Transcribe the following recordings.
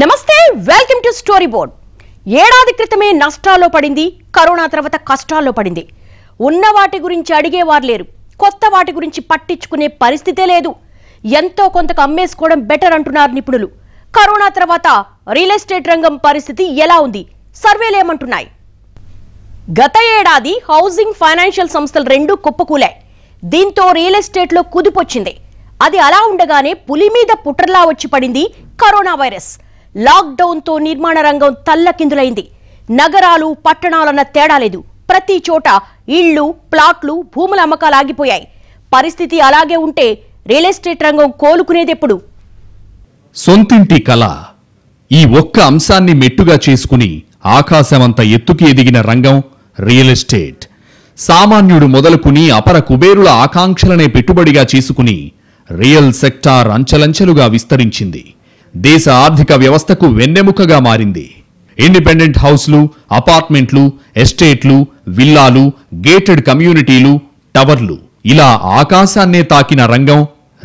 నమస్తే welcome to story board ఏడాది క్రితమే నష్టాల్లో పడింది కరోనా తర్వాత కష్టాల్లో పడింది ఉన్న వాటి గురించి అడిగేవారు లేరు కొత్త వాటి గురించి పట్టించుకునే పరిస్థితే లేదు ఎంతో కొంతకు అమ్మేసుకోవడం బెటర్ అంటున్నారు నిపుణులు కరోనా తర్వాత రియల్ ఎస్టేట్ రంగం పరిస్థితి ఎలా ఉంది ఏమంటున్నాయి గత ఏడాది హౌసింగ్ ఫైనాన్షియల్ సంస్థలు రెండు కుప్పకూలాయి దీంతో రియల్ ఎస్టేట్లో కుదిపొచ్చింది అది అలా ఉండగానే పులి మీద పుట్రలా వచ్చి పడింది కరోనా వైరస్ లాక్డౌన్తో నిర్మాణ రంగం తల్లకిందులైంది నగరాలు పట్టణాలన్న తేడా లేదు ప్రతి చోట ఇళ్లు ప్లాట్లు భూముల అమ్మకాలు ఆగిపోయాయి పరిస్థితి అలాగే ఉంటే రియల్ ఎస్టేట్ రంగం కోలుకునేదెప్పుడు సొంతింటి కళ ఈ ఒక్క అంశాన్ని మెట్టుగా చేసుకుని ఆకాశమంత ఎత్తుకి ఎదిగిన రంగం రియల్ ఎస్టేట్ సామాన్యుడు మొదలుకుని అపర కుబేరుల ఆకాంక్షలనే పెట్టుబడిగా చేసుకుని రియల్ సెక్టార్ అంచెలంచెలుగా విస్తరించింది దేశ ఆర్థిక వ్యవస్థకు వెన్నెముకగా మారింది ఇండిపెండెంట్ హౌస్లు అపార్ట్మెంట్లు ఎస్టేట్లు విల్లాలు గేటెడ్ కమ్యూనిటీలు టవర్లు ఇలా ఆకాశాన్నే తాకిన రంగం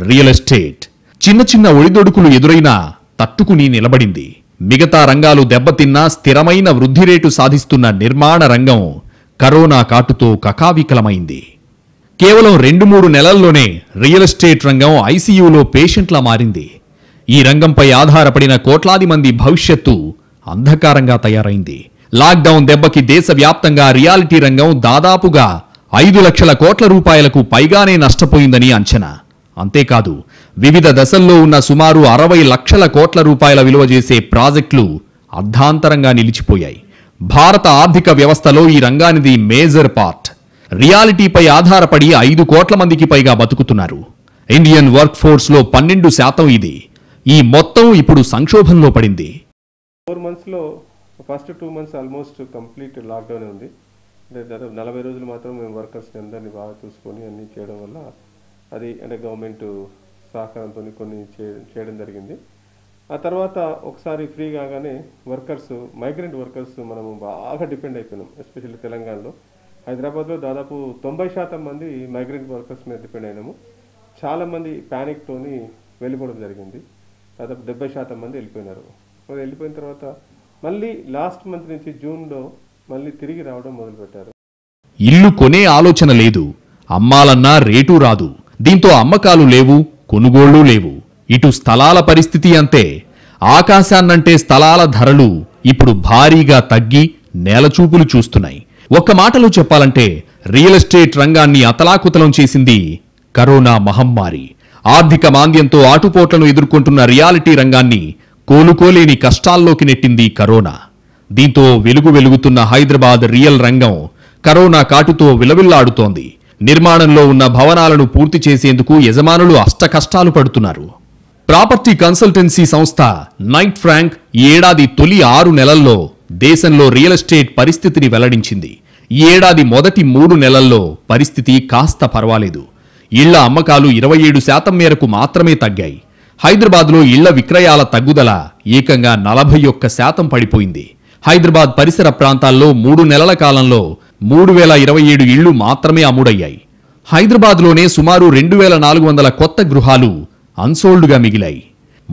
రియల్ ఎస్టేట్ చిన్న చిన్న ఒడిదొడుకులు ఎదురైనా తట్టుకుని నిలబడింది మిగతా రంగాలు దెబ్బతిన్నా స్థిరమైన వృద్ధి రేటు సాధిస్తున్న నిర్మాణ రంగం కరోనా కాటుతో కకావికలమైంది కేవలం రెండు మూడు నెలల్లోనే రియల్ ఎస్టేట్ రంగం ఐసీయూలో పేషెంట్లా మారింది ఈ రంగంపై ఆధారపడిన కోట్లాది మంది భవిష్యత్తు అంధకారంగా తయారైంది లాక్డౌన్ దెబ్బకి దేశవ్యాప్తంగా రియాలిటీ రంగం దాదాపుగా ఐదు లక్షల కోట్ల రూపాయలకు పైగానే నష్టపోయిందని అంచనా అంతేకాదు వివిధ దశల్లో ఉన్న సుమారు అరవై లక్షల కోట్ల రూపాయల విలువ చేసే ప్రాజెక్టులు అర్ధాంతరంగా నిలిచిపోయాయి భారత ఆర్థిక వ్యవస్థలో ఈ రంగానిది మేజర్ పార్ట్ రియాలిటీపై ఆధారపడి ఐదు కోట్ల మందికి పైగా బతుకుతున్నారు ఇండియన్ వర్క్ ఫోర్స్లో పన్నెండు శాతం ఇది ఈ మొత్తం ఇప్పుడు సంక్షోభంలో పడింది ఫోర్ మంత్స్లో first two months almost complete lockdown ఉంది అంటే దాదాపు నలభై రోజులు మాత్రం మేము వర్కర్స్ని అందరినీ బాగా చూసుకొని అన్నీ చేయడం వల్ల అది అంటే గవర్నమెంట్ సహకారంతో కొన్ని చేయడం జరిగింది ఆ తర్వాత ఒకసారి ఫ్రీ కాగానే వర్కర్స్ మైగ్రెంట్ వర్కర్స్ మనము బాగా డిపెండ్ అయిపోయినాం ఎస్పెషల్లీ తెలంగాణలో హైదరాబాద్లో దాదాపు తొంభై శాతం మంది మైగ్రెంట్ వర్కర్స్ మీద డిపెండ్ అయినాము చాలామంది ప్యానిక్తోని వెళ్ళిపోవడం జరిగింది దాదాపు డెబ్బై శాతం మంది వెళ్ళిపోయినారు మరి వెళ్ళిపోయిన తర్వాత మళ్ళీ లాస్ట్ మంత్ నుంచి జూన్లో మళ్ళీ తిరిగి రావడం మొదలుపెట్టారు ఇల్లు కొనే ఆలోచన లేదు అమ్మాలన్నా రేటు రాదు దీంతో అమ్మకాలు లేవు కొనుగోళ్లు లేవు ఇటు స్థలాల పరిస్థితి అంతే ఆకాశాన్నంటే స్థలాల ధరలు ఇప్పుడు భారీగా తగ్గి నేలచూపులు చూస్తున్నాయి ఒక్క మాటలో చెప్పాలంటే రియల్ ఎస్టేట్ రంగాన్ని అతలాకుతలం చేసింది కరోనా మహమ్మారి ఆర్థిక మాంద్యంతో ఆటుపోట్లను ఎదుర్కొంటున్న రియాలిటీ రంగాన్ని కోలుకోలేని కష్టాల్లోకి నెట్టింది కరోనా దీంతో వెలుగు వెలుగుతున్న హైదరాబాద్ రియల్ రంగం కరోనా కాటుతో విలవిల్లాడుతోంది నిర్మాణంలో ఉన్న భవనాలను పూర్తి చేసేందుకు యజమానులు అష్ట కష్టాలు పడుతున్నారు ప్రాపర్టీ కన్సల్టెన్సీ సంస్థ నైట్ ఫ్రాంక్ ఏడాది తొలి ఆరు నెలల్లో దేశంలో రియల్ ఎస్టేట్ పరిస్థితిని వెల్లడించింది ఏడాది మొదటి మూడు నెలల్లో పరిస్థితి కాస్త పర్వాలేదు ఇళ్ల అమ్మకాలు ఇరవై ఏడు శాతం మేరకు మాత్రమే తగ్గాయి హైదరాబాద్లో ఇళ్ల విక్రయాల తగ్గుదల ఏకంగా నలభై ఒక్క శాతం పడిపోయింది హైదరాబాద్ పరిసర ప్రాంతాల్లో మూడు నెలల కాలంలో మూడు వేల ఇరవై ఏడు ఇళ్లు మాత్రమే అమ్ముడయ్యాయి హైదరాబాద్లోనే సుమారు రెండు వేల నాలుగు వందల కొత్త గృహాలు అన్సోల్డ్గా మిగిలాయి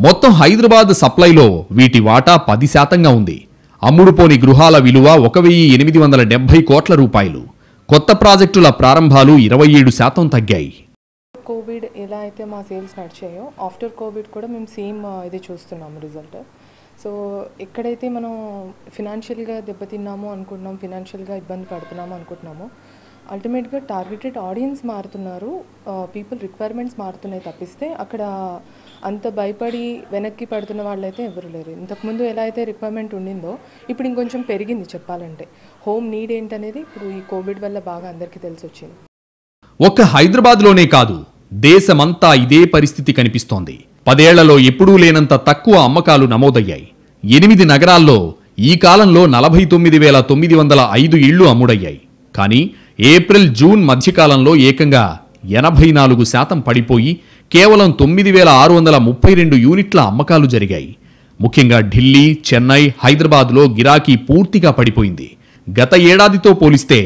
మొత్తం హైదరాబాద్ సప్లైలో వీటి వాటా పది శాతంగా ఉంది అమ్ముడుపోని గృహాల విలువ ఒక వెయ్యి ఎనిమిది వందల డెబ్బై కోట్ల రూపాయలు కొత్త ప్రాజెక్టుల ప్రారంభాలు ఇరవై ఏడు శాతం తగ్గాయి కోవిడ్ ఎలా అయితే మా సేల్స్ నడిచాయో ఆఫ్టర్ కోవిడ్ కూడా మేము సేమ్ ఇది చూస్తున్నాము రిజల్ట్ సో ఎక్కడైతే మనం ఫినాన్షియల్గా దెబ్బతిన్నామో అనుకుంటున్నాం ఫినాన్షియల్గా ఇబ్బంది పడుతున్నాము అనుకుంటున్నామో అల్టిమేట్గా టార్గెటెడ్ ఆడియన్స్ మారుతున్నారు పీపుల్ రిక్వైర్మెంట్స్ మారుతున్నాయి తప్పిస్తే అక్కడ అంత భయపడి వెనక్కి పడుతున్న వాళ్ళైతే ఎవరు లేరు ఇంతకుముందు ఎలా అయితే రిక్వైర్మెంట్ ఉండిందో ఇప్పుడు ఇంకొంచెం పెరిగింది చెప్పాలంటే హోమ్ నీడ్ ఏంటనేది ఇప్పుడు ఈ కోవిడ్ వల్ల బాగా అందరికీ తెలిసి వచ్చింది ఒక్క హైదరాబాద్లోనే కాదు దేశమంతా ఇదే పరిస్థితి కనిపిస్తోంది పదేళ్లలో ఎప్పుడూ లేనంత తక్కువ అమ్మకాలు నమోదయ్యాయి ఎనిమిది నగరాల్లో ఈ కాలంలో నలభై తొమ్మిది వేల తొమ్మిది వందల ఐదు ఇళ్లు అమ్ముడయ్యాయి కానీ ఏప్రిల్ జూన్ మధ్యకాలంలో ఏకంగా ఎనభై నాలుగు శాతం పడిపోయి కేవలం తొమ్మిది వేల ఆరు వందల ముప్పై రెండు యూనిట్ల అమ్మకాలు జరిగాయి ముఖ్యంగా ఢిల్లీ చెన్నై హైదరాబాద్లో గిరాకీ పూర్తిగా పడిపోయింది గత ఏడాదితో పోలిస్తే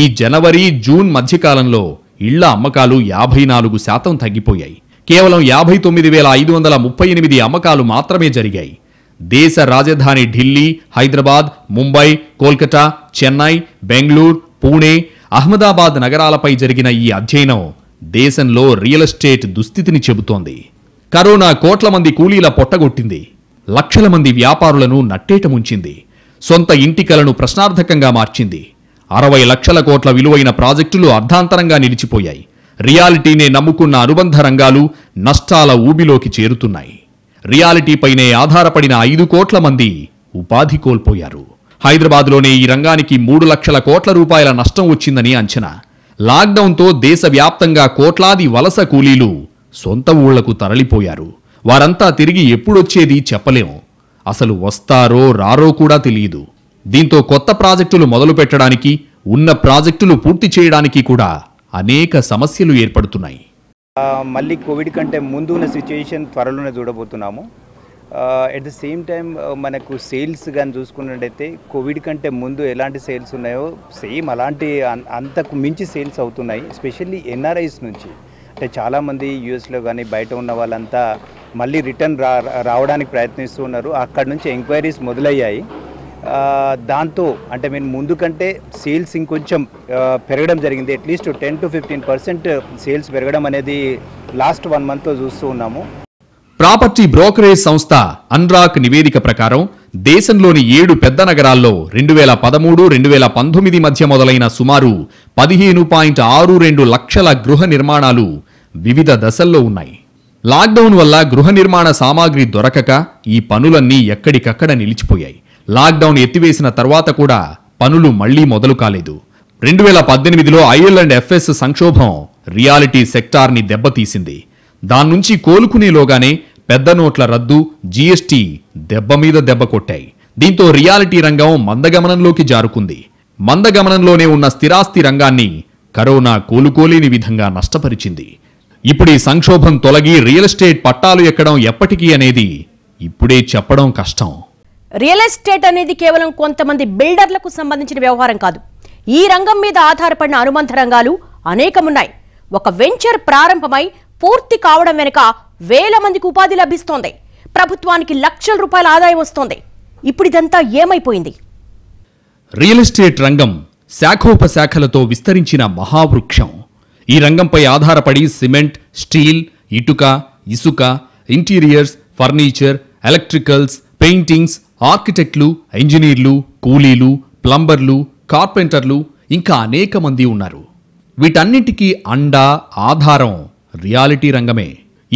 ఈ జనవరి జూన్ మధ్యకాలంలో ఇళ్ల అమ్మకాలు యాభై నాలుగు శాతం తగ్గిపోయాయి కేవలం యాభై తొమ్మిది వేల ఐదు వందల ముప్పై ఎనిమిది అమ్మకాలు మాత్రమే జరిగాయి దేశ రాజధాని ఢిల్లీ హైదరాబాద్ ముంబై కోల్కతా చెన్నై బెంగళూరు పూణే అహ్మదాబాద్ నగరాలపై జరిగిన ఈ అధ్యయనం దేశంలో రియల్ ఎస్టేట్ దుస్థితిని చెబుతోంది కరోనా కోట్ల మంది కూలీల పొట్టగొట్టింది లక్షల మంది వ్యాపారులను నట్టేటముంచింది సొంత ఇంటికలను ప్రశ్నార్థకంగా మార్చింది అరవై లక్షల కోట్ల విలువైన ప్రాజెక్టులు అర్ధాంతరంగా నిలిచిపోయాయి రియాలిటీనే నమ్ముకున్న అనుబంధ రంగాలు నష్టాల ఊబిలోకి చేరుతున్నాయి రియాలిటీపైనే ఆధారపడిన ఐదు కోట్ల మంది ఉపాధి కోల్పోయారు హైదరాబాద్లోనే ఈ రంగానికి మూడు లక్షల కోట్ల రూపాయల నష్టం వచ్చిందని అంచనా లాక్డౌన్తో దేశవ్యాప్తంగా కోట్లాది వలస కూలీలు సొంత ఊళ్లకు తరలిపోయారు వారంతా తిరిగి ఎప్పుడొచ్చేది చెప్పలేం అసలు వస్తారో రారో కూడా తెలియదు దీంతో కొత్త ప్రాజెక్టులు మొదలు పెట్టడానికి ఉన్న ప్రాజెక్టులు పూర్తి చేయడానికి కూడా అనేక సమస్యలు ఏర్పడుతున్నాయి మళ్ళీ కోవిడ్ కంటే ముందు ఉన్న సిచ్యువేషన్ త్వరలోనే చూడబోతున్నాము ఎట్ ద సేమ్ టైం మనకు సేల్స్ కానీ చూసుకున్నట్టయితే కోవిడ్ కంటే ముందు ఎలాంటి సేల్స్ ఉన్నాయో సేమ్ అలాంటి అంతకు మించి సేల్స్ అవుతున్నాయి ఎస్పెషల్లీ ఎన్ఆర్ఐస్ నుంచి అంటే చాలామంది యూఎస్లో కానీ బయట ఉన్న వాళ్ళంతా మళ్ళీ రిటర్న్ రా రావడానికి ప్రయత్నిస్తూ ఉన్నారు అక్కడ నుంచి ఎంక్వైరీస్ మొదలయ్యాయి దాంతో అంటే మేము ముందు కంటే సేల్స్ ఇంకొంచెం పెరగడం జరిగింది at least ten to fifteen percent sales పెరగడం అనేది లాస్ట్ వన్ మంత్లో చూస్తూ ఉన్నాము ప్రాపర్టీ బ్రోకరేజ్ సంస్థ అన్రాక్ నివేదిక ప్రకారం దేశంలోని ఏడు పెద్ద నగరాల్లో రెండు వేల పదమూడు రెండు వేల పంతొమ్మిది మధ్య మొదలైన సుమారు పదిహేను పాయింట్ ఆరు రెండు లక్షల గృహ నిర్మాణాలు వివిధ దశల్లో ఉన్నాయి లాక్డౌన్ వల్ల గృహ నిర్మాణ సామాగ్రి దొరకక ఈ పనులన్నీ ఎక్కడికక్కడ నిలిచిపోయాయి లాక్డౌన్ ఎత్తివేసిన తర్వాత కూడా పనులు మళ్లీ మొదలు కాలేదు రెండు వేల పద్దెనిమిదిలో ఐఎల్ అండ్ ఎఫ్ఎస్ సంక్షోభం రియాలిటీ సెక్టార్ని దెబ్బతీసింది దాని నుంచి కోలుకునేలోగానే పెద్ద నోట్ల రద్దు జీఎస్టీ దెబ్బ మీద దెబ్బ కొట్టాయి దీంతో రియాలిటీ రంగం మందగమనంలోకి జారుకుంది మందగమనంలోనే ఉన్న స్థిరాస్తి రంగాన్ని కరోనా కోలుకోలేని విధంగా నష్టపరిచింది ఇప్పుడు ఈ సంక్షోభం తొలగి రియల్ ఎస్టేట్ పట్టాలు ఎక్కడం ఎప్పటికీ అనేది ఇప్పుడే చెప్పడం కష్టం రియల్ ఎస్టేట్ అనేది కేవలం కొంతమంది బిల్డర్లకు సంబంధించిన వ్యవహారం కాదు ఈ రంగం మీద ఆధారపడిన అనుబంధ రంగాలు అనేకమున్నాయి ఒక వెంచర్ ప్రారంభమై పూర్తి కావడం వెనుక వేల మందికి ఉపాధి లభిస్తోంది ప్రభుత్వానికి లక్షల రూపాయల ఆదాయం వస్తోంది ఇప్పుడు ఇదంతా ఏమైపోయింది రియల్ ఎస్టేట్ రంగం శాఖోపశాఖలతో విస్తరించిన మహావృక్షం ఈ రంగంపై ఆధారపడి సిమెంట్ స్టీల్ ఇటుక ఇసుక ఇంటీరియర్స్ ఫర్నిచర్ ఎలక్ట్రికల్స్ పెయింటింగ్స్ ఆర్కిటెక్ట్లు ఇంజనీర్లు కూలీలు ప్లంబర్లు కార్పెంటర్లు ఇంకా అనేక మంది ఉన్నారు వీటన్నిటికీ అండ ఆధారం రియాలిటీ రంగమే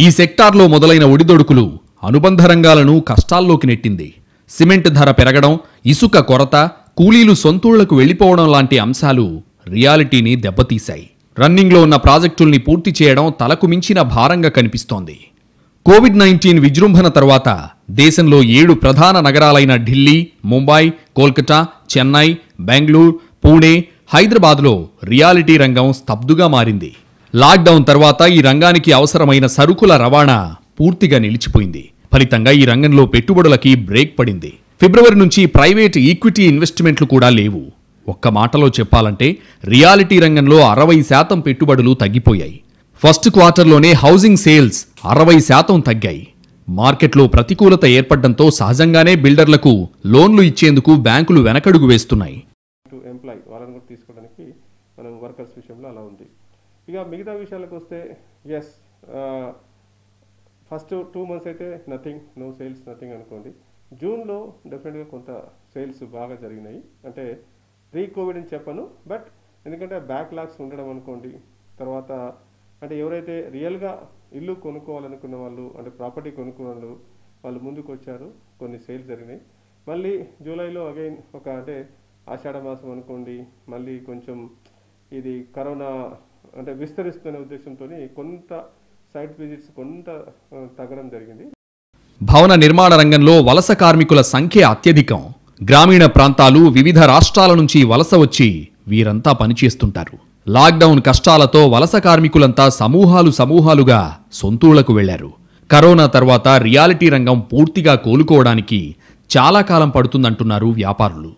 ఈ సెక్టార్లో మొదలైన ఒడిదొడుకులు అనుబంధ రంగాలను కష్టాల్లోకి నెట్టింది సిమెంట్ ధర పెరగడం ఇసుక కొరత కూలీలు సొంతూళ్లకు వెళ్లిపోవడం లాంటి అంశాలు రియాలిటీని దెబ్బతీశాయి రన్నింగ్లో ఉన్న ప్రాజెక్టుల్ని పూర్తి చేయడం తలకు మించిన భారంగా కనిపిస్తోంది కోవిడ్ నైన్టీన్ విజృంభణ తర్వాత దేశంలో ఏడు ప్రధాన నగరాలైన ఢిల్లీ ముంబై కోల్కతా చెన్నై బెంగళూరు పూణే హైదరాబాద్లో రియాలిటీ రంగం స్తబ్దుగా మారింది లాక్డౌన్ తర్వాత ఈ రంగానికి అవసరమైన సరుకుల రవాణా పూర్తిగా నిలిచిపోయింది ఫలితంగా ఈ రంగంలో పెట్టుబడులకి బ్రేక్ పడింది ఫిబ్రవరి నుంచి ప్రైవేట్ ఈక్విటీ ఇన్వెస్ట్మెంట్లు కూడా లేవు ఒక్క మాటలో చెప్పాలంటే రియాలిటీ రంగంలో అరవై శాతం పెట్టుబడులు తగ్గిపోయాయి ఫస్ట్ క్వార్టర్లోనే హౌసింగ్ సేల్స్ అరవై శాతం తగ్గాయి మార్కెట్లో ప్రతికూలత ఏర్పడడంతో సహజంగానే బిల్డర్లకు లోన్లు ఇచ్చేందుకు బ్యాంకులు వెనకడుగు వేస్తున్నాయి ఎంప్లాయ్ తీసుకోవడానికి మనం వర్కర్స్ విషయంలో అలా ఉంది ఇక మిగతా విషయాలకు వస్తే ఎస్ ఫస్ట్ టూ మంత్స్ అయితే నథింగ్ నో సేల్స్ నథింగ్ అనుకోండి జూన్లో డెఫినెట్గా కొంత సేల్స్ బాగా జరిగినాయి అంటే ప్రీ కోవిడ్ అని చెప్పను బట్ ఎందుకంటే బ్యాక్లాగ్స్ ఉండడం అనుకోండి తర్వాత అంటే ఎవరైతే రియల్గా ఇల్లు కొనుక్కోవాలనుకున్న వాళ్ళు అంటే ప్రాపర్టీ కొనుక్కున్న వాళ్ళు వాళ్ళు ముందుకు వచ్చారు కొన్ని సేల్స్ జరిగినాయి మళ్ళీ జూలైలో అగైన్ ఒక అంటే ఆషాఢ మాసం అనుకోండి మళ్ళీ కొంచెం ఇది కరోనా అంటే విస్తరిస్తున్న ఉద్దేశంతో కొంత సైట్ విజిట్స్ కొంత తగ్గడం జరిగింది భవన నిర్మాణ రంగంలో వలస కార్మికుల సంఖ్య అత్యధికం గ్రామీణ ప్రాంతాలు వివిధ రాష్ట్రాల నుంచి వలస వచ్చి వీరంతా పనిచేస్తుంటారు లాక్డౌన్ కష్టాలతో వలస కార్మికులంతా సమూహాలు సమూహాలుగా సొంతూళ్లకు వెళ్లారు కరోనా తర్వాత రియాలిటీ రంగం పూర్తిగా కోలుకోవడానికి చాలా కాలం పడుతుందంటున్నారు వ్యాపారులు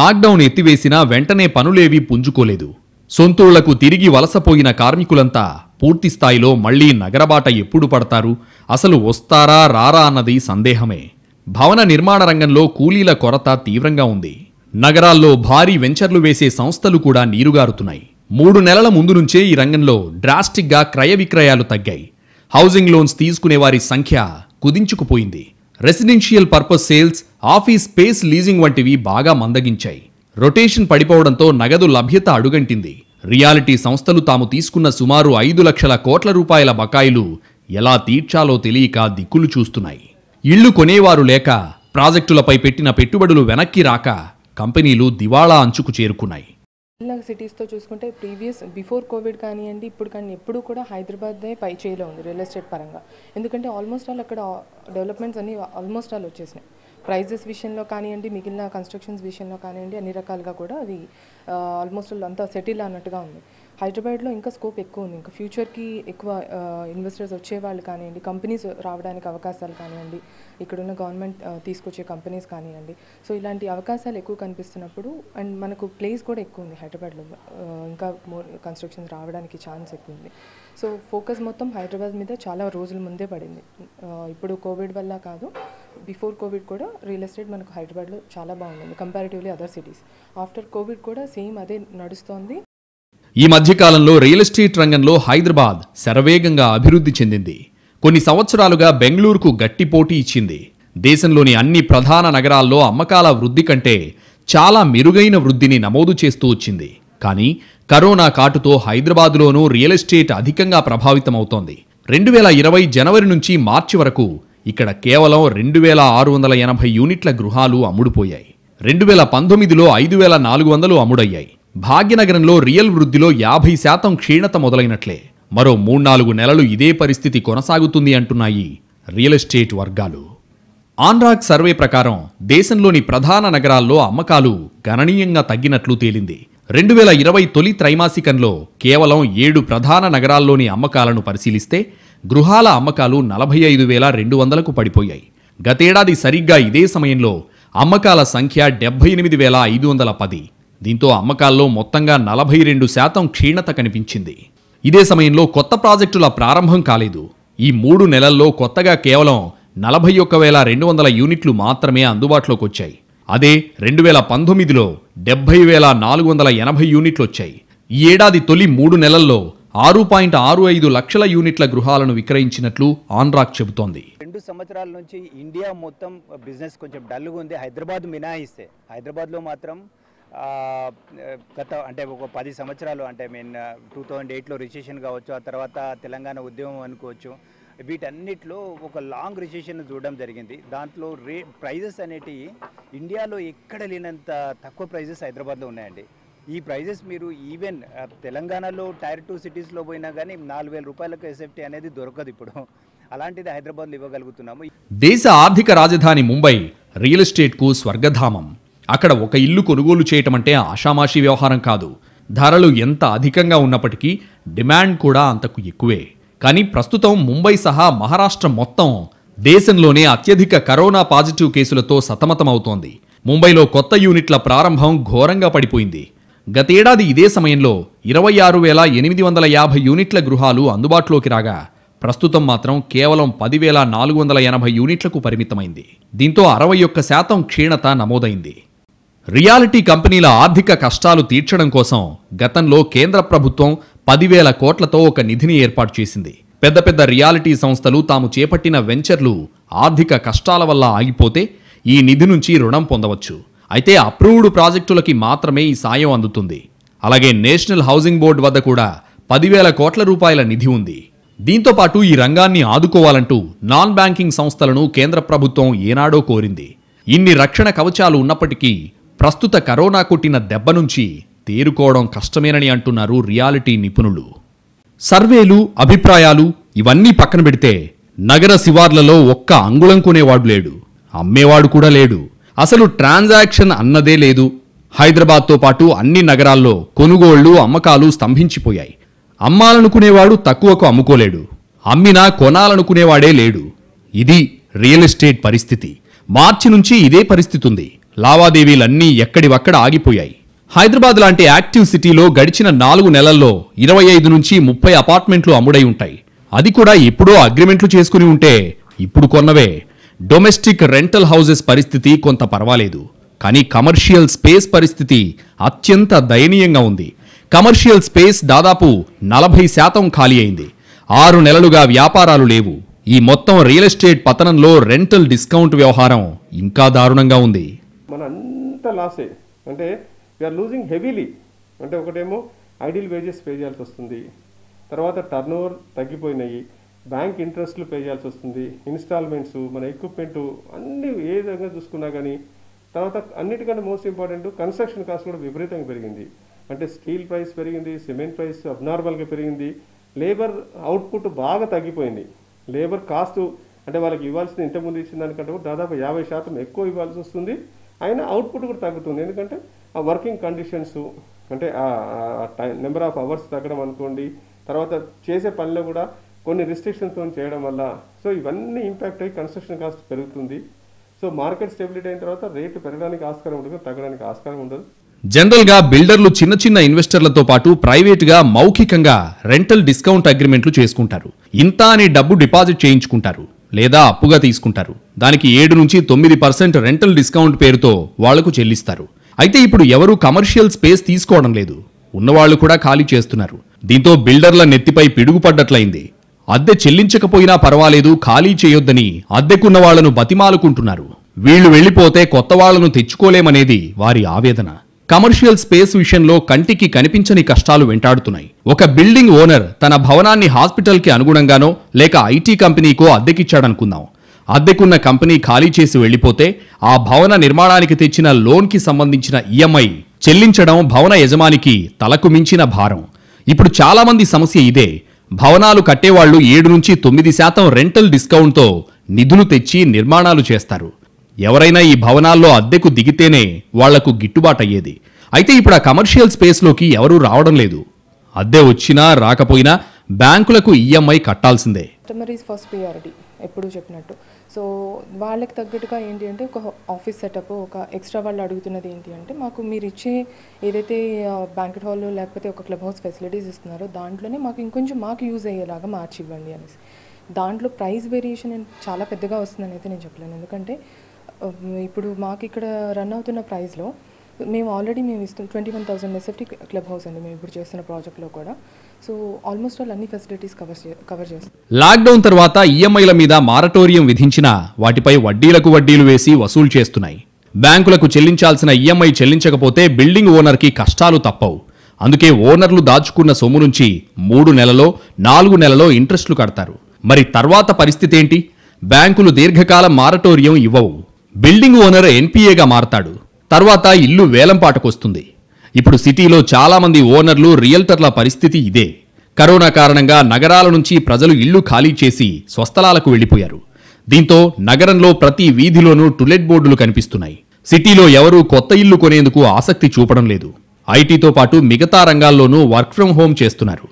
లాక్డౌన్ ఎత్తివేసినా వెంటనే పనులేవీ పుంజుకోలేదు సొంతూళ్లకు తిరిగి వలసపోయిన కార్మికులంతా పూర్తి స్థాయిలో మళ్లీ నగరబాట ఎప్పుడు పడతారు అసలు వస్తారా రారా అన్నది సందేహమే భవన నిర్మాణ రంగంలో కూలీల కొరత తీవ్రంగా ఉంది నగరాల్లో భారీ వెంచర్లు వేసే సంస్థలు కూడా నీరుగారుతున్నాయి మూడు నెలల ముందు నుంచే ఈ రంగంలో డ్రాస్టిక్గా క్రయ విక్రయాలు తగ్గాయి హౌసింగ్ లోన్స్ తీసుకునే వారి సంఖ్య కుదించుకుపోయింది residential purpose sales office space leasing వంటివి బాగా మందగించాయి రొటేషన్ పడిపోవడంతో నగదు లభ్యత అడుగంటింది రియాలిటీ సంస్థలు తాము తీసుకున్న సుమారు ఐదు లక్షల కోట్ల రూపాయల బకాయిలు ఎలా తీర్చాలో తెలియక దిక్కులు చూస్తున్నాయి ఇళ్లు కొనేవారు లేక ప్రాజెక్టులపై పెట్టిన పెట్టుబడులు వెనక్కి రాక కంపెనీలు దివాళా అంచుకు చేరుకున్నాయి తమిళనాడు సిటీస్తో చూసుకుంటే ప్రీవియస్ బిఫోర్ కోవిడ్ కానివ్వండి ఇప్పుడు కానీ ఎప్పుడు కూడా హైదరాబాదే పై చేయలో ఉంది రియల్ ఎస్టేట్ పరంగా ఎందుకంటే ఆల్మోస్ట్ ఆల్ అక్కడ డెవలప్మెంట్స్ అన్నీ ఆల్మోస్ట్ ఆల్ వచ్చేసినాయి ప్రైజెస్ విషయంలో కానివ్వండి మిగిలిన కన్స్ట్రక్షన్స్ విషయంలో కానివ్వండి అన్ని రకాలుగా కూడా అది ఆల్మోస్ట్ ఆల్ అంతా సెటిల్ అన్నట్టుగా ఉంది హైదరాబాద్లో ఇంకా స్కోప్ ఎక్కువ ఉంది ఇంకా ఫ్యూచర్కి ఎక్కువ ఇన్వెస్టర్స్ వచ్చే వాళ్ళు కానివ్వండి కంపెనీస్ రావడానికి అవకాశాలు కానివ్వండి ఇక్కడున్న గవర్నమెంట్ తీసుకొచ్చే కంపెనీస్ కానివ్వండి సో ఇలాంటి అవకాశాలు ఎక్కువ కనిపిస్తున్నప్పుడు అండ్ మనకు ప్లేస్ కూడా ఎక్కువ ఉంది హైదరాబాద్లో ఇంకా మోర్ కన్స్ట్రక్షన్ రావడానికి ఛాన్స్ ఎక్కువ ఉంది సో ఫోకస్ మొత్తం హైదరాబాద్ మీద చాలా రోజుల ముందే పడింది ఇప్పుడు కోవిడ్ వల్ల కాదు బిఫోర్ కోవిడ్ కూడా రియల్ ఎస్టేట్ మనకు హైదరాబాద్లో చాలా బాగుంది comparatively other cities after COVID కూడా సేమ్ అదే నడుస్తోంది ఈ మధ్యకాలంలో రియల్ ఎస్టేట్ రంగంలో హైదరాబాద్ శరవేగంగా అభివృద్ధి చెందింది కొన్ని సంవత్సరాలుగా బెంగళూరుకు గట్టి పోటీ ఇచ్చింది దేశంలోని అన్ని ప్రధాన నగరాల్లో అమ్మకాల వృద్ధి కంటే చాలా మెరుగైన వృద్ధిని నమోదు చేస్తూ వచ్చింది కానీ కరోనా కాటుతో హైదరాబాద్లోనూ రియల్ ఎస్టేట్ అధికంగా ప్రభావితమవుతోంది రెండు వేల ఇరవై జనవరి నుంచి మార్చి వరకు ఇక్కడ కేవలం రెండు వేల ఆరు వందల ఎనభై యూనిట్ల గృహాలు అమ్ముడుపోయాయి రెండు వేల పంతొమ్మిదిలో ఐదు వేల నాలుగు వందలు అమ్ముడయ్యాయి భాగ్యనగరంలో రియల్ వృద్ధిలో యాభై శాతం క్షీణత మొదలైనట్లే మరో మూడు నాలుగు నెలలు ఇదే పరిస్థితి కొనసాగుతుంది అంటున్నాయి రియల్ ఎస్టేట్ వర్గాలు ఆన్రాక్ సర్వే ప్రకారం దేశంలోని ప్రధాన నగరాల్లో అమ్మకాలు గణనీయంగా తగ్గినట్లు తేలింది రెండు వేల ఇరవై తొలి త్రైమాసికంలో కేవలం ఏడు ప్రధాన నగరాల్లోని అమ్మకాలను పరిశీలిస్తే గృహాల అమ్మకాలు నలభై ఐదు వేల రెండు వందలకు పడిపోయాయి గతేడాది సరిగ్గా ఇదే సమయంలో అమ్మకాల సంఖ్య డెబ్బై ఎనిమిది వేల ఐదు వందల పది దీంతో అమ్మకాల్లో మొత్తంగా నలభై రెండు శాతం క్షీణత కనిపించింది ఇదే సమయంలో కొత్త ప్రాజెక్టుల ప్రారంభం కాలేదు ఈ మూడు నెలల్లో కొత్తగా కేవలం నలభై ఒక్క వేల రెండు వందల యూనిట్లు మాత్రమే అందుబాటులోకి వచ్చాయి అదే రెండు వేల పంతొమ్మిదిలో డెబ్బై వేల నాలుగు వందల ఎనభై యూనిట్లు వచ్చాయి ఈ ఏడాది తొలి మూడు నెలల్లో ఆరు పాయింట్ ఆరు ఐదు లక్షల యూనిట్ల గృహాలను విక్రయించినట్లు ఆన్రాక్ చెబుతోంది రెండు సంవత్సరాల నుంచి ఇండియా మొత్తం బిజినెస్ కొంచెం డల్గా ఉంది హైదరాబాద్ మినహాయిస్తే హైదరాబాద్లో మాత్రం గత అంటే ఒక పది సంవత్సరాలు అంటే మీన్ టూ థౌజండ్ ఎయిట్లో రిజిస్ట్రేషన్ కావచ్చు ఆ తర్వాత తెలంగాణ ఉద్యమం అనుకోవచ్చు వీటన్నిటిలో ఒక లాంగ్ రిజిస్ట్రేషన్ చూడడం జరిగింది దాంట్లో రే ప్రైజెస్ అనేటివి ఇండియాలో ఎక్కడ లేనంత తక్కువ ప్రైజెస్ హైదరాబాద్లో ఉన్నాయండి ఈ ప్రైజెస్ మీరు ఈవెన్ తెలంగాణలో టైర్ టూ సిటీస్లో పోయినా కానీ నాలుగు వేల రూపాయలకు ఎస్ఎఫ్టీ అనేది దొరకదు ఇప్పుడు అలాంటిది హైదరాబాద్లో ఇవ్వగలుగుతున్నాము దేశ ఆర్థిక రాజధాని ముంబై రియల్ ఎస్టేట్కు స్వర్గధామం అక్కడ ఒక ఇల్లు కొనుగోలు చేయటం అంటే ఆషామాషీ వ్యవహారం కాదు ధరలు ఎంత అధికంగా ఉన్నప్పటికీ డిమాండ్ కూడా అంతకు ఎక్కువే కానీ ప్రస్తుతం ముంబై సహా మహారాష్ట్ర మొత్తం దేశంలోనే అత్యధిక కరోనా పాజిటివ్ కేసులతో సతమతమవుతోంది ముంబైలో కొత్త యూనిట్ల ప్రారంభం ఘోరంగా పడిపోయింది గతేడాది ఇదే సమయంలో ఇరవై ఆరు వేల ఎనిమిది వందల యాభై యూనిట్ల గృహాలు అందుబాటులోకి రాగా ప్రస్తుతం మాత్రం కేవలం పదివేల నాలుగు వందల ఎనభై యూనిట్లకు పరిమితమైంది దీంతో అరవై ఒక్క శాతం క్షీణత నమోదైంది రియాలిటీ కంపెనీల ఆర్థిక కష్టాలు తీర్చడం కోసం గతంలో కేంద్ర ప్రభుత్వం పదివేల కోట్లతో ఒక నిధిని ఏర్పాటు చేసింది పెద్ద పెద్ద రియాలిటీ సంస్థలు తాము చేపట్టిన వెంచర్లు ఆర్థిక కష్టాల వల్ల ఆగిపోతే ఈ నిధి నుంచి రుణం పొందవచ్చు అయితే అప్రూవ్డ్ ప్రాజెక్టులకి మాత్రమే ఈ సాయం అందుతుంది అలాగే నేషనల్ హౌసింగ్ బోర్డు వద్ద కూడా పదివేల కోట్ల రూపాయల నిధి ఉంది దీంతో పాటు ఈ రంగాన్ని ఆదుకోవాలంటూ నాన్ బ్యాంకింగ్ సంస్థలను కేంద్ర ప్రభుత్వం ఏనాడో కోరింది ఇన్ని రక్షణ కవచాలు ఉన్నప్పటికీ ప్రస్తుత కరోనా కొట్టిన దెబ్బ నుంచి తేరుకోవడం కష్టమేనని అంటున్నారు రియాలిటీ నిపుణులు సర్వేలు అభిప్రాయాలు ఇవన్నీ పక్కన పెడితే నగర శివార్లలో ఒక్క అంగుళం కొనేవాడు లేడు అమ్మేవాడు కూడా లేడు అసలు ట్రాన్సాక్షన్ అన్నదే లేదు హైదరాబాద్తో పాటు అన్ని నగరాల్లో కొనుగోళ్లు అమ్మకాలు స్తంభించిపోయాయి అమ్మాలనుకునేవాడు తక్కువకు అమ్ముకోలేడు అమ్మినా కొనాలనుకునేవాడే లేడు ఇది రియల్ ఎస్టేట్ పరిస్థితి మార్చి నుంచి ఇదే పరిస్థితి ఉంది లావాదేవీలన్నీ ఎక్కడివక్కడ ఆగిపోయాయి హైదరాబాద్ లాంటి యాక్టివ్ సిటీలో గడిచిన నాలుగు నెలల్లో ఇరవై ఐదు నుంచి ముప్పై అపార్ట్మెంట్లు అమ్ముడై ఉంటాయి అది కూడా ఎప్పుడో అగ్రిమెంట్లు చేసుకుని ఉంటే ఇప్పుడు కొన్నవే డొమెస్టిక్ రెంటల్ హౌజెస్ పరిస్థితి కొంత పర్వాలేదు కానీ కమర్షియల్ స్పేస్ పరిస్థితి అత్యంత దయనీయంగా ఉంది కమర్షియల్ స్పేస్ దాదాపు నలభై శాతం ఖాళీ అయింది ఆరు నెలలుగా వ్యాపారాలు లేవు ఈ మొత్తం రియల్ ఎస్టేట్ పతనంలో రెంటల్ డిస్కౌంట్ వ్యవహారం ఇంకా దారుణంగా ఉంది మన అంత లాసే అంటే వీఆర్ లూజింగ్ హెవీలీ అంటే ఒకటేమో ఐడియల్ వేజెస్ పే చేయాల్సి వస్తుంది తర్వాత టర్న్ ఓవర్ తగ్గిపోయినాయి బ్యాంక్ ఇంట్రెస్ట్లు పే చేయాల్సి వస్తుంది ఇన్స్టాల్మెంట్స్ మన ఎక్విప్మెంట్ అన్ని ఏ విధంగా చూసుకున్నా కానీ తర్వాత అన్నిటికంటే మోస్ట్ ఇంపార్టెంట్ కన్స్ట్రక్షన్ కాస్ట్ కూడా విపరీతంగా పెరిగింది అంటే స్టీల్ ప్రైస్ పెరిగింది సిమెంట్ ప్రైస్ అబ్నార్మల్గా పెరిగింది లేబర్ అవుట్పుట్ బాగా తగ్గిపోయింది లేబర్ కాస్ట్ అంటే వాళ్ళకి ఇవ్వాల్సింది ఇంతకుముందు ఇచ్చిన దానికంటే దాదాపు యాభై శాతం ఎక్కువ ఇవ్వాల్సి వస్తుంది అయినా అవుట్పుట్ కూడా తగ్గుతుంది ఎందుకంటే ఆ వర్కింగ్ కండిషన్స్ అంటే ఆ టైం నెంబర్ ఆఫ్ అవర్స్ తగ్గడం అనుకోండి తర్వాత చేసే పనిలో కూడా కొన్ని రిస్ట్రిక్షన్స్తో చేయడం వల్ల సో ఇవన్నీ ఇంపాక్ట్ అయ్యి కన్స్ట్రక్షన్ కాస్ట్ పెరుగుతుంది సో మార్కెట్ స్టెబిలిటీ అయిన తర్వాత రేటు పెరగడానికి ఆస్కారం ఉండదు తగ్గడానికి ఆస్కారం ఉండదు జనరల్గా బిల్డర్లు చిన్న చిన్న ఇన్వెస్టర్లతో పాటు ప్రైవేట్గా మౌఖికంగా రెంటల్ డిస్కౌంట్ అగ్రిమెంట్లు చేసుకుంటారు ఇంత అని డబ్బు డిపాజిట్ చేయించుకుంటారు లేదా అప్పుగా తీసుకుంటారు దానికి ఏడు నుంచి తొమ్మిది పర్సెంట్ రెంటల్ డిస్కౌంట్ పేరుతో వాళ్లకు చెల్లిస్తారు అయితే ఇప్పుడు ఎవరూ కమర్షియల్ స్పేస్ తీసుకోవడం లేదు ఉన్నవాళ్లు కూడా ఖాళీ చేస్తున్నారు దీంతో బిల్డర్ల నెత్తిపై పిడుగుపడ్డట్లయింది అద్దె చెల్లించకపోయినా పర్వాలేదు ఖాళీ చేయొద్దని అద్దెకున్న వాళ్లను బతిమాలుకుంటున్నారు వీళ్లు వెళ్లిపోతే కొత్త వాళ్లను తెచ్చుకోలేమనేది వారి ఆవేదన కమర్షియల్ స్పేస్ విషయంలో కంటికి కనిపించని కష్టాలు వెంటాడుతున్నాయి ఒక బిల్డింగ్ ఓనర్ తన భవనాన్ని హాస్పిటల్కి అనుగుణంగానో లేక ఐటీ కంపెనీకో అద్దెకిచ్చాడనుకుందాం అద్దెకున్న కంపెనీ ఖాళీ చేసి వెళ్లిపోతే ఆ భవన నిర్మాణానికి తెచ్చిన లోన్కి సంబంధించిన ఈఎంఐ చెల్లించడం భవన యజమానికి తలకు మించిన భారం ఇప్పుడు చాలామంది సమస్య ఇదే భవనాలు కట్టేవాళ్లు ఏడు నుంచి తొమ్మిది శాతం రెంటల్ డిస్కౌంట్తో నిధులు తెచ్చి నిర్మాణాలు చేస్తారు ఎవరైనా ఈ భవనాల్లో అద్దెకు దిగితేనే వాళ్లకు అయ్యేది అయితే ఇప్పుడు ఆ కమర్షియల్ స్పేస్లోకి ఎవరూ రావడం లేదు అద్దె వచ్చినా రాకపోయినా బ్యాంకులకు ఈఎంఐ కట్టాల్సిందే కస్టమర్ ఈజ్ ఫస్ట్ ప్రియారిటీ ఎప్పుడు చెప్పినట్టు సో వాళ్ళకి తగ్గట్టుగా ఏంటి అంటే ఒక ఆఫీస్ సెటప్ ఒక ఎక్స్ట్రా వాళ్ళు అడుగుతున్నది ఏంటి అంటే మాకు మీరు ఇచ్చే ఏదైతే బ్యాంకెట్ హాల్ లేకపోతే ఒక క్లబ్ హౌస్ ఫెసిలిటీస్ ఇస్తున్నారో దాంట్లోనే మాకు ఇంకొంచెం మాకు యూజ్ అయ్యేలాగా మార్చి ఇవ్వండి అనేసి దాంట్లో ప్రైస్ వేరియేషన్ చాలా పెద్దగా వస్తుందని అయితే నేను చెప్పలేను ఎందుకంటే ఇప్పుడు మాకు ఇక్కడ రన్ అవుతున్న ప్రైస్లో మేము ఆల్రెడీ మేము ఇస్తాం twenty one thousand SFT club house అండి మేము ఇప్పుడు చేస్తున్న ప్రాజెక్ట్లో కూడా సో ఆల్మోస్ట్ ఆల్ అన్ని ఫెసిలిటీస్ కవర్ కవర్ చేస్తాం లాక్డౌన్ తర్వాత ఈఎంఐల e మీద మారటోరియం విధించిన వాటిపై వడ్డీలకు వడ్డీలు వేసి వసూలు చేస్తున్నాయి బ్యాంకులకు చెల్లించాల్సిన ఈఎంఐ e చెల్లించకపోతే బిల్డింగ్ ఓనర్కి కష్టాలు తప్పవు అందుకే ఓనర్లు దాచుకున్న సొమ్ము నుంచి మూడు నెలలో నాలుగు నెలలో ఇంట్రెస్ట్లు కడతారు మరి తర్వాత పరిస్థితి ఏంటి బ్యాంకులు దీర్ఘకాల మారటోరియం ఇవ్వవు బిల్డింగ్ ఓనర్ ఎన్పిఏగా మారతాడు తర్వాత ఇల్లు వేలంపాటకొస్తుంది ఇప్పుడు సిటీలో చాలామంది ఓనర్లు రియల్టర్ల పరిస్థితి ఇదే కరోనా కారణంగా నగరాల నుంచి ప్రజలు ఇళ్లు ఖాళీ చేసి స్వస్థలాలకు వెళ్ళిపోయారు దీంతో నగరంలో ప్రతి వీధిలోనూ టులెట్ బోర్డులు కనిపిస్తున్నాయి సిటీలో ఎవరూ కొత్త ఇల్లు కొనేందుకు ఆసక్తి చూపడం లేదు ఐటీతో పాటు మిగతా రంగాల్లోనూ వర్క్ ఫ్రం హోమ్ చేస్తున్నారు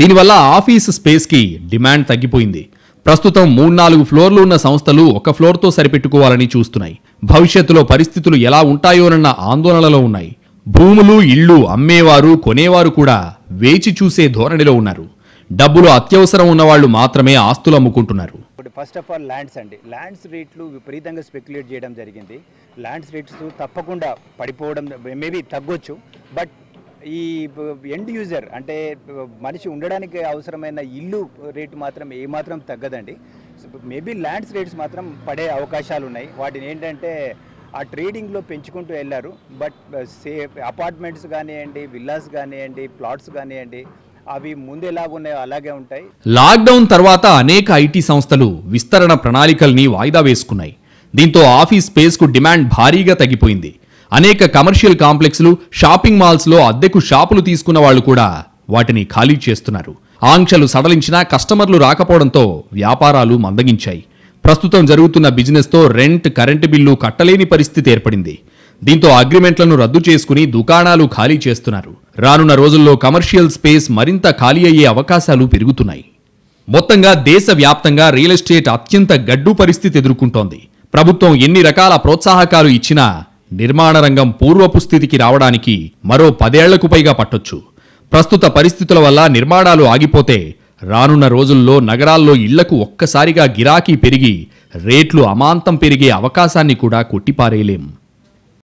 దీనివల్ల ఆఫీస్ స్పేస్కి డిమాండ్ తగ్గిపోయింది ప్రస్తుతం మూడు నాలుగు ఫ్లోర్లు ఉన్న సంస్థలు ఒక ఫ్లోర్తో సరిపెట్టుకోవాలని చూస్తున్నాయి భవిష్యత్తులో పరిస్థితులు ఎలా ఉంటాయోనన్న ఆందోళనలో ఉన్నాయి భూములు ఇళ్ళు అమ్మేవారు కొనేవారు కూడా వేచి చూసే ధోరణిలో ఉన్నారు డబ్బులు అత్యవసరం ఉన్నవాళ్ళు మాత్రమే ఆస్తులు అమ్ముకుంటున్నారు ఫస్ట్ ఆఫ్ ఆల్ ల్యాండ్స్ అండి ల్యాండ్స్ రేట్లు విపరీతంగా స్పెక్యులేట్ చేయడం జరిగింది ల్యాండ్స్ రేట్స్ తప్పకుండా పడిపోవడం మేబీ తగ్గొచ్చు బట్ ఈ ఎండ్ యూజర్ అంటే మనిషి ఉండడానికి అవసరమైన ఇల్లు రేటు మాత్రం ఏమాత్రం తగ్గదండి మేబీ ల్యాండ్స్ రేట్స్ మాత్రం పడే అవకాశాలు ఉన్నాయి వాటిని ఏంటంటే ఆ ట్రేడింగ్లో పెంచుకుంటూ వెళ్ళారు బట్ సే అపార్ట్మెంట్స్ కానివ్వండి విల్లాస్ కానివ్వండి ప్లాట్స్ కానివ్వండి అవి ముందెలాగున్నాయో అలాగే ఉంటాయి లాక్డౌన్ తర్వాత అనేక ఐటీ సంస్థలు విస్తరణ ప్రణాళికల్ని వాయిదా వేసుకున్నాయి దీంతో ఆఫీస్ స్పేస్కు డిమాండ్ భారీగా తగ్గిపోయింది అనేక కమర్షియల్ కాంప్లెక్స్లు షాపింగ్ మాల్స్లో అద్దెకు షాపులు తీసుకున్న వాళ్ళు కూడా వాటిని ఖాళీ చేస్తున్నారు ఆంక్షలు సడలించినా కస్టమర్లు రాకపోవడంతో వ్యాపారాలు మందగించాయి ప్రస్తుతం జరుగుతున్న బిజినెస్తో రెంట్ కరెంటు బిల్లు కట్టలేని పరిస్థితి ఏర్పడింది దీంతో అగ్రిమెంట్లను రద్దు చేసుకుని దుకాణాలు ఖాళీ చేస్తున్నారు రానున్న రోజుల్లో కమర్షియల్ స్పేస్ మరింత ఖాళీ అయ్యే అవకాశాలు పెరుగుతున్నాయి మొత్తంగా దేశవ్యాప్తంగా రియల్ ఎస్టేట్ అత్యంత గడ్డు పరిస్థితి ఎదుర్కొంటోంది ప్రభుత్వం ఎన్ని రకాల ప్రోత్సాహకాలు ఇచ్చినా నిర్మాణ రంగం పూర్వపు స్థితికి రావడానికి మరో పదేళ్లకు పైగా పట్టొచ్చు ప్రస్తుత పరిస్థితుల వల్ల నిర్మాణాలు ఆగిపోతే రానున్న రోజుల్లో నగరాల్లో ఇళ్లకు ఒక్కసారిగా గిరాకీ పెరిగి రేట్లు అమాంతం పెరిగే అవకాశాన్ని కూడా కొట్టిపారేయలేం